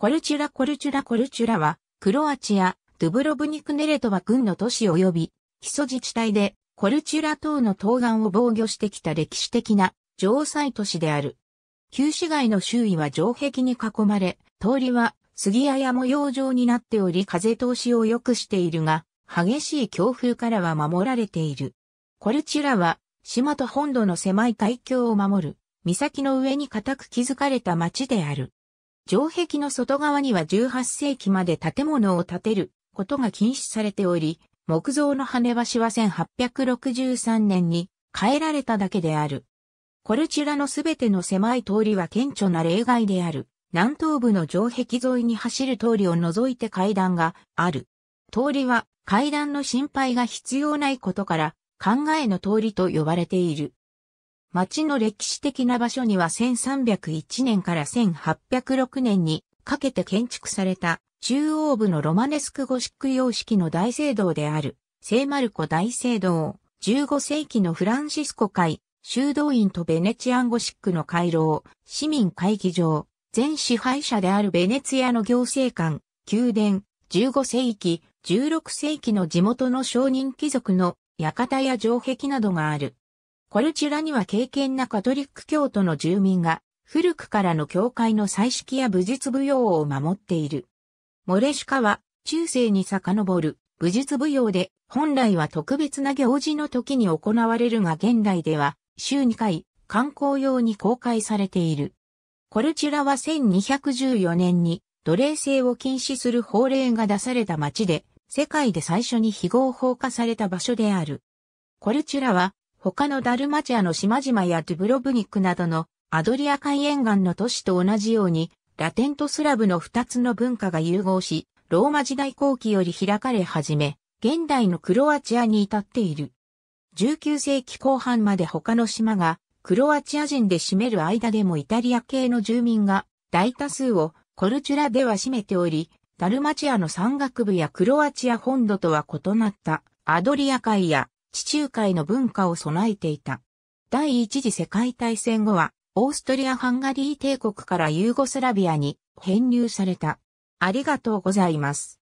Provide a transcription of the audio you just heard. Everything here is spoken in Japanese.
コルチュラコルチュラコルチュラは、クロアチア、ドゥブロブニクネレトは軍の都市及び、基礎自治体で、コルチュラ島の東岸を防御してきた歴史的な城塞都市である。旧市街の周囲は城壁に囲まれ、通りは杉屋や模様状になっており風通しを良くしているが、激しい強風からは守られている。コルチュラは、島と本土の狭い海峡を守る、岬の上に固く築かれた町である。城壁の外側には18世紀まで建物を建てることが禁止されており、木造の跳ね橋は1863年に変えられただけである。コルチュラのすべての狭い通りは顕著な例外である。南東部の城壁沿いに走る通りを除いて階段がある。通りは階段の心配が必要ないことから考えの通りと呼ばれている。町の歴史的な場所には1301年から1806年にかけて建築された中央部のロマネスクゴシック様式の大聖堂である聖マルコ大聖堂、15世紀のフランシスコ会、修道院とベネチアンゴシックの回廊、市民会議場、全支配者であるベネツィアの行政官、宮殿、15世紀、16世紀の地元の商人貴族の館や城壁などがある。コルチュラには敬虔なカトリック教徒の住民が、古くからの教会の彩色や武術舞踊を守っている。モレシカは、中世に遡る武術舞踊で、本来は特別な行事の時に行われるが現代では、週2回、観光用に公開されている。コルチュラは1214年に奴隷制を禁止する法令が出された町で、世界で最初に非合法化された場所である。コルチュラは他のダルマチアの島々やドゥブロブニクなどのアドリア海沿岸の都市と同じように、ラテンとスラブの二つの文化が融合し、ローマ時代後期より開かれ始め、現代のクロアチアに至っている。19世紀後半まで他の島が、クロアチア人で占める間でもイタリア系の住民が大多数をコルチュラでは占めており、ダルマチアの山岳部やクロアチア本土とは異なったアドリア海や地中海の文化を備えていた。第一次世界大戦後は、オーストリア・ハンガリー帝国からユーゴスラビアに編入された。ありがとうございます。